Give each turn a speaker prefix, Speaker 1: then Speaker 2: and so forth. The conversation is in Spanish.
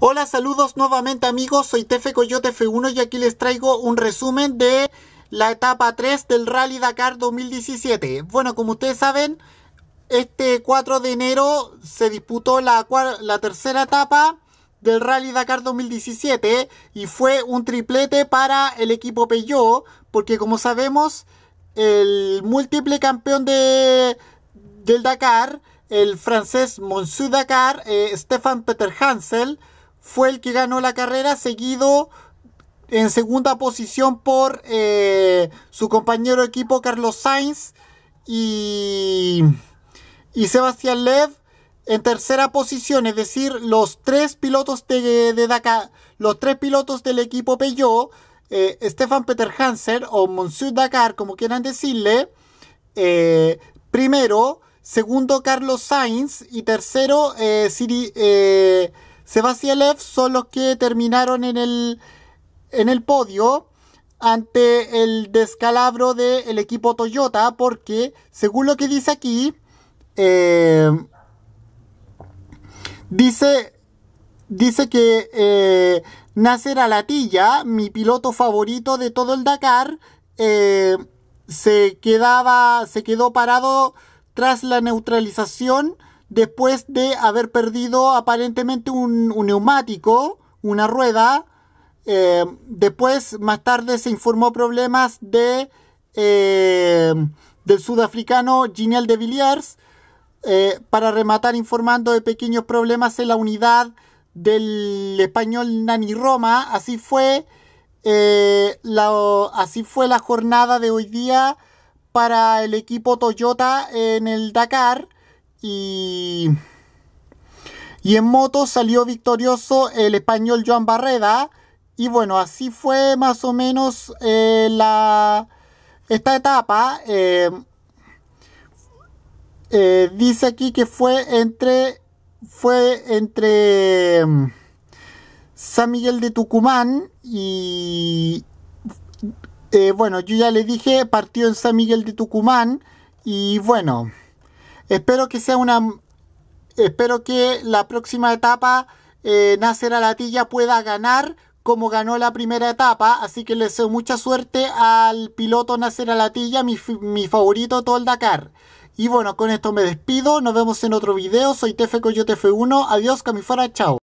Speaker 1: Hola, saludos nuevamente amigos, soy Tefe Coyote F1 y aquí les traigo un resumen de la etapa 3 del Rally Dakar 2017. Bueno, como ustedes saben, este 4 de enero se disputó la, la tercera etapa del Rally Dakar 2017 y fue un triplete para el equipo Peugeot, porque como sabemos, el múltiple campeón de, del Dakar, el francés Monsieur Dakar, eh, Stefan Peter Hansel, fue el que ganó la carrera, seguido en segunda posición por eh, su compañero de equipo Carlos Sainz y, Sebastián Lev en tercera posición, es decir, los tres pilotos de, Dakar, los tres pilotos del equipo Peugeot, eh, Stefan Peter Hansen o Monsieur Dakar, como quieran decirle, eh, primero, segundo Carlos Sainz y tercero Siri, Sebastián son los que terminaron en el, podio ante el descalabro del equipo Toyota porque según lo que dice aquí eh, dice dice que eh, Nasser Alatilla mi piloto favorito de todo el Dakar eh, se quedaba se quedó parado tras la neutralización después de haber perdido aparentemente un, neumático, una rueda. Eh, después, más tarde, se informó problemas de, eh, del sudafricano Gineal de Villiers. Eh, para rematar informando de pequeños problemas en la unidad del español Nani Roma. Así fue, la, así fue la jornada de hoy día para el equipo Toyota en el Dakar y... Y en moto salió victorioso el español Joan Barreda. Y bueno, así fue más o menos eh, la, esta etapa. Eh, eh, dice aquí que fue entre, fue entre mm, San Miguel de Tucumán y... bueno, yo ya le dije, partió en San Miguel de Tucumán y bueno. Espero que sea una... Espero que la próxima etapa eh, Alatilla pueda ganar como ganó la primera etapa, así que le deseo mucha suerte al piloto Nacer Alatilla, mi, mi favorito todo el Dakar. Y bueno, con esto me despido, nos vemos en otro video, soy Tefe Coyote F1, adiós Camifora, chao.